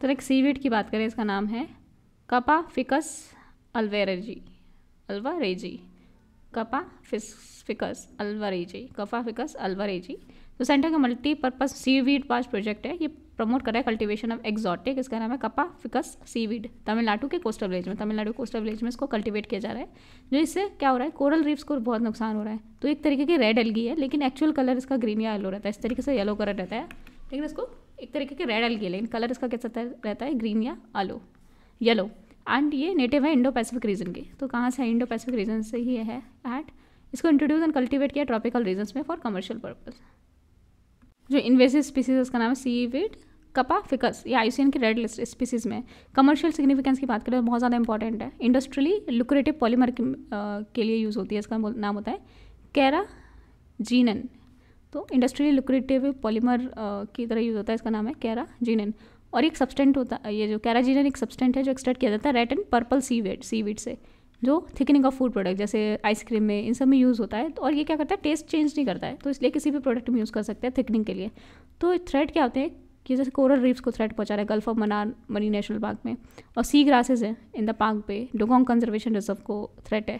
तो like seaweed की बात करें इसका नाम है Kappaphycus alvarezii alvarezii kappa फिस phycus alvarezii Kappaphycus alvarezii तो सेंटर का मल्टीपर्पज़ सीवीड पास प्रोजेक्ट है ये प्रमोट कर रहा है कल्टीवेशन ऑफ एक्जॉटिक इसका नाम है कपा फिकस सीवीड तमिलनाडु के कोस्टल विलेज में तमिलनाडु कोस्टल विलेज में इसको कल्टीवेट किया जा रहा है जो इससे क्या हो रहा है कोरल रीफ्स को बहुत नुकसान हो रहा है तो एक तरीके की रेड एलगी है लेकिन एक्चुअल कलर इसका ग्रीन या येलो रहता है इस तरीके से येलो कलर रहता है लेकिन इसको एक तरीके के रेड एल्गी लेकिन कलर इसका कैसा रहता है ग्रीन या आलो येलो एंड ये नेटिव है इंडो पैसिफिक रीजन के तो कहाँ से है इंडो पैसिफिक रीजन से ही है एंड इसको इंट्रोड्यूस एंड कल्टिवेट किया ट्रॉपिकल रीजन में फॉर कमर्शियल पर्पज़ जो इन्वेसिव स्पीसीज उसका नाम है सी वीड कपा फिकस या आईसीएन की रेड लिस्ट स्पीसीज में कमर्शियल सिग्निफिकेंस की बात करें तो बहुत ज़्यादा इंपॉर्टेंट है इंडस्ट्रियली लुक्रेटिव पॉलीमर के लिए यूज़ होती है इसका नाम होता है कैरा जीनन तो इंडस्ट्रियली लुक्रेटिव पॉलीमर की तरह यूज़ होता है इसका नाम है कैरा जीनन और एक सब्सटेंट होता है ये जो कैरा जीनन एक सब्सटेंट है जो एक्सट्रैक्ट किया जाता है red and purple seaweed seaweed seaweed जो थिकनिंग ऑफ फूड प्रोडक्ट जैसे आइसक्रीम में इन सब में यूज़ होता है तो और ये क्या करता है टेस्ट चेंज नहीं करता है तो इसलिए किसी भी प्रोडक्ट में यूज़ कर सकते हैं थिकनिंग के लिए तो थ्रेड क्या होते हैं कि जैसे कोरल रीफ्स को थ्रेड पहुँचा रहा है गल्फ ऑफ मनार मनी नेशनल पार्क में और सी ग्रासेज है इन द पार्क पे डोगोंग कंजर्वेशन रिजर्व को थ्रेट है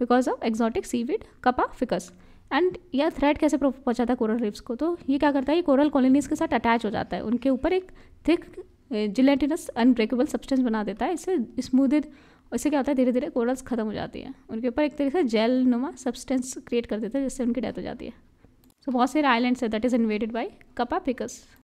because of sea seaweed Kappaphycus and यह थ्रेड कैसे पहुँचाता है कोरल रिप्स को तो ये क्या करता है ये कोरल कॉलोनीज़ के साथ अटैच हो जाता है उनके ऊपर एक थिक जिलेटिनस अनब्रेकेबल सब्सटेंस बना देता है इससे स्मूदिड इससे क्या होता है धीरे धीरे कोरल्स खत्म हो जाती है उनके ऊपर एक तरह से जेल नुमा सब्सटेंस क्रिएट कर देता है जिससे उनकी डेथ हो जाती है सो बहुत सारे आइलैंड्स है दैट इज़ इन्वेटेड बाई कपा पिकस